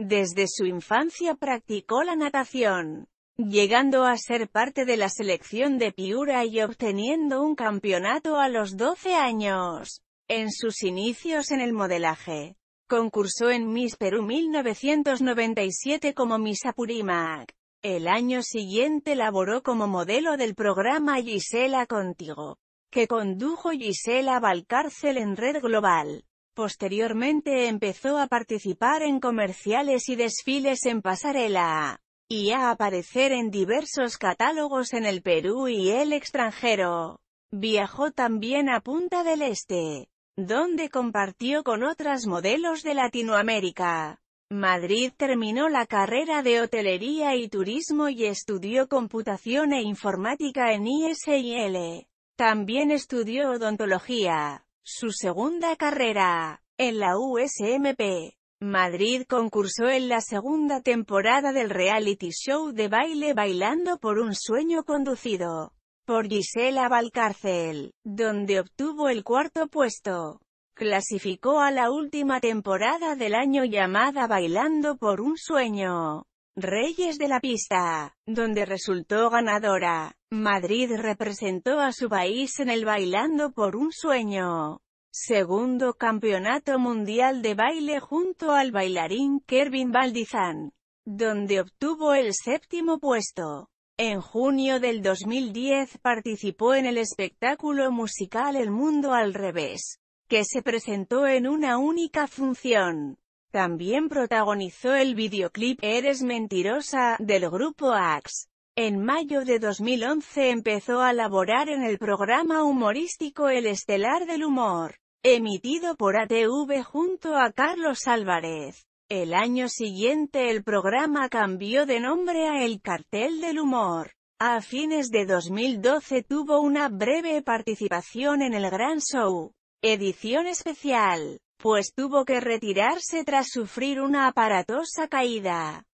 Desde su infancia practicó la natación, llegando a ser parte de la selección de Piura y obteniendo un campeonato a los 12 años. En sus inicios en el modelaje, concursó en Miss Perú 1997 como Miss Apurímac. El año siguiente laboró como modelo del programa Gisela Contigo, que condujo Gisela Valcárcel en Red Global. Posteriormente empezó a participar en comerciales y desfiles en pasarela, y a aparecer en diversos catálogos en el Perú y el extranjero. Viajó también a Punta del Este, donde compartió con otras modelos de Latinoamérica. Madrid terminó la carrera de hotelería y turismo y estudió computación e informática en ISIL. También estudió odontología. Su segunda carrera en la USMP Madrid concursó en la segunda temporada del reality show de baile Bailando por un sueño conducido por Gisela Valcárcel, donde obtuvo el cuarto puesto. Clasificó a la última temporada del año llamada Bailando por un sueño. Reyes de la Pista, donde resultó ganadora. Madrid representó a su país en el Bailando por un Sueño. Segundo Campeonato Mundial de Baile junto al bailarín Kervin Baldizán, donde obtuvo el séptimo puesto. En junio del 2010 participó en el espectáculo musical El Mundo al Revés, que se presentó en una única función. También protagonizó el videoclip Eres mentirosa, del grupo Axe. En mayo de 2011 empezó a laborar en el programa humorístico El Estelar del Humor, emitido por ATV junto a Carlos Álvarez. El año siguiente el programa cambió de nombre a El Cartel del Humor. A fines de 2012 tuvo una breve participación en el Gran Show, edición especial, pues tuvo que retirarse tras sufrir una aparatosa caída.